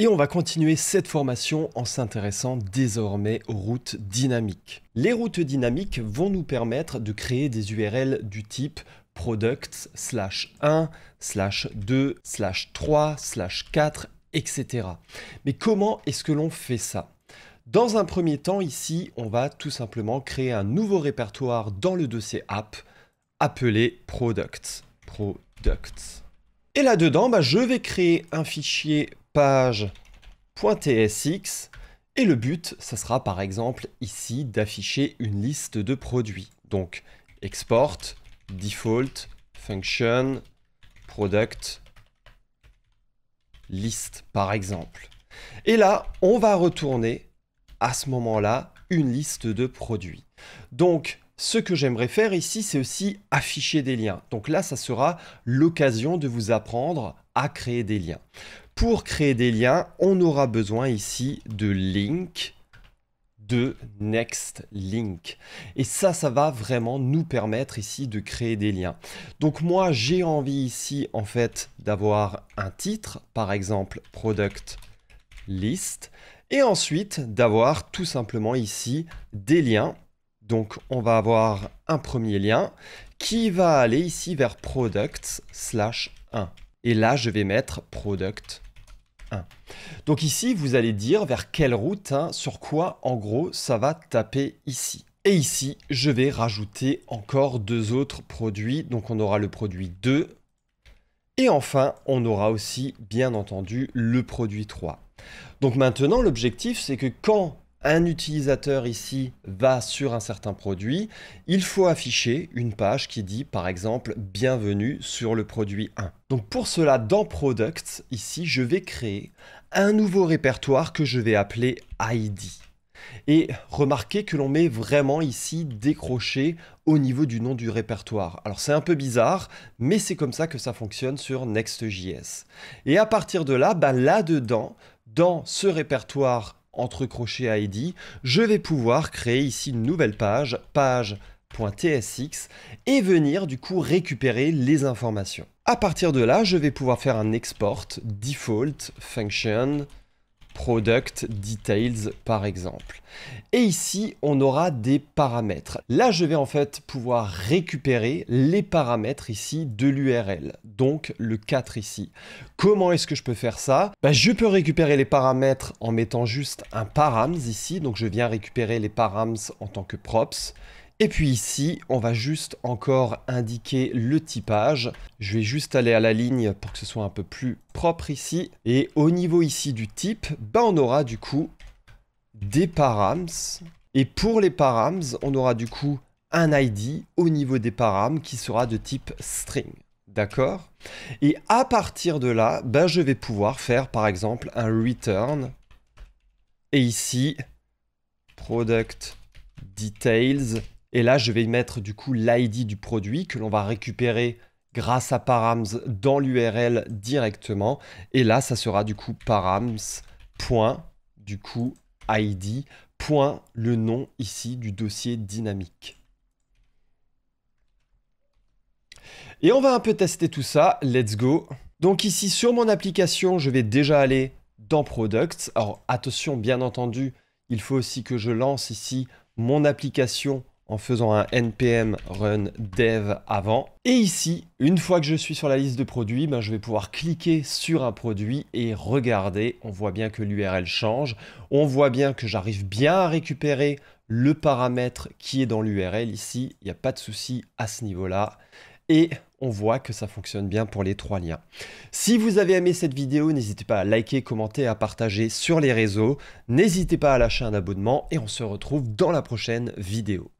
Et on va continuer cette formation en s'intéressant désormais aux routes dynamiques. Les routes dynamiques vont nous permettre de créer des URL du type products slash 1 slash 2 slash 3 slash 4 etc. Mais comment est-ce que l'on fait ça Dans un premier temps ici, on va tout simplement créer un nouveau répertoire dans le dossier app appelé products. products. Et là-dedans, bah, je vais créer un fichier page.tsx et le but, ça sera par exemple ici d'afficher une liste de produits. Donc export, default, function, product, liste par exemple. Et là, on va retourner à ce moment-là une liste de produits. Donc ce que j'aimerais faire ici, c'est aussi afficher des liens. Donc là, ça sera l'occasion de vous apprendre à créer des liens. Pour créer des liens, on aura besoin ici de Link » de Next Link. Et ça, ça va vraiment nous permettre ici de créer des liens. Donc moi, j'ai envie ici, en fait, d'avoir un titre, par exemple, Product List, et ensuite d'avoir tout simplement ici des liens donc on va avoir un premier lien qui va aller ici vers product slash 1. Et là, je vais mettre product 1. Donc ici, vous allez dire vers quelle route, hein, sur quoi en gros ça va taper ici. Et ici, je vais rajouter encore deux autres produits. Donc on aura le produit 2. Et enfin, on aura aussi, bien entendu, le produit 3. Donc maintenant, l'objectif, c'est que quand un utilisateur ici va sur un certain produit, il faut afficher une page qui dit par exemple bienvenue sur le produit 1. Donc pour cela, dans Products, ici, je vais créer un nouveau répertoire que je vais appeler ID. Et remarquez que l'on met vraiment ici décroché au niveau du nom du répertoire. Alors c'est un peu bizarre, mais c'est comme ça que ça fonctionne sur Next.js. Et à partir de là, bah, là-dedans, dans ce répertoire entre crochets à je vais pouvoir créer ici une nouvelle page, page.tsx, et venir du coup récupérer les informations. À partir de là, je vais pouvoir faire un export default function product details par exemple. Et ici, on aura des paramètres. Là, je vais en fait pouvoir récupérer les paramètres ici de l'URL, donc le 4 ici. Comment est-ce que je peux faire ça bah, Je peux récupérer les paramètres en mettant juste un params ici, donc je viens récupérer les params en tant que props. Et puis ici, on va juste encore indiquer le typage. Je vais juste aller à la ligne pour que ce soit un peu plus propre ici. Et au niveau ici du type, ben on aura du coup des params. Et pour les params, on aura du coup un ID au niveau des params qui sera de type string. D'accord Et à partir de là, ben je vais pouvoir faire par exemple un return. Et ici, product details et là, je vais mettre du coup l'ID du produit que l'on va récupérer grâce à params dans l'URL directement. Et là, ça sera du coup params. du coup, ID. le nom ici du dossier dynamique. Et on va un peu tester tout ça. Let's go. Donc ici, sur mon application, je vais déjà aller dans Products. Alors attention, bien entendu, il faut aussi que je lance ici mon application en faisant un npm run dev avant. Et ici, une fois que je suis sur la liste de produits, ben je vais pouvoir cliquer sur un produit et regarder. On voit bien que l'URL change. On voit bien que j'arrive bien à récupérer le paramètre qui est dans l'URL ici. Il n'y a pas de souci à ce niveau-là. Et on voit que ça fonctionne bien pour les trois liens. Si vous avez aimé cette vidéo, n'hésitez pas à liker, commenter, à partager sur les réseaux. N'hésitez pas à lâcher un abonnement et on se retrouve dans la prochaine vidéo.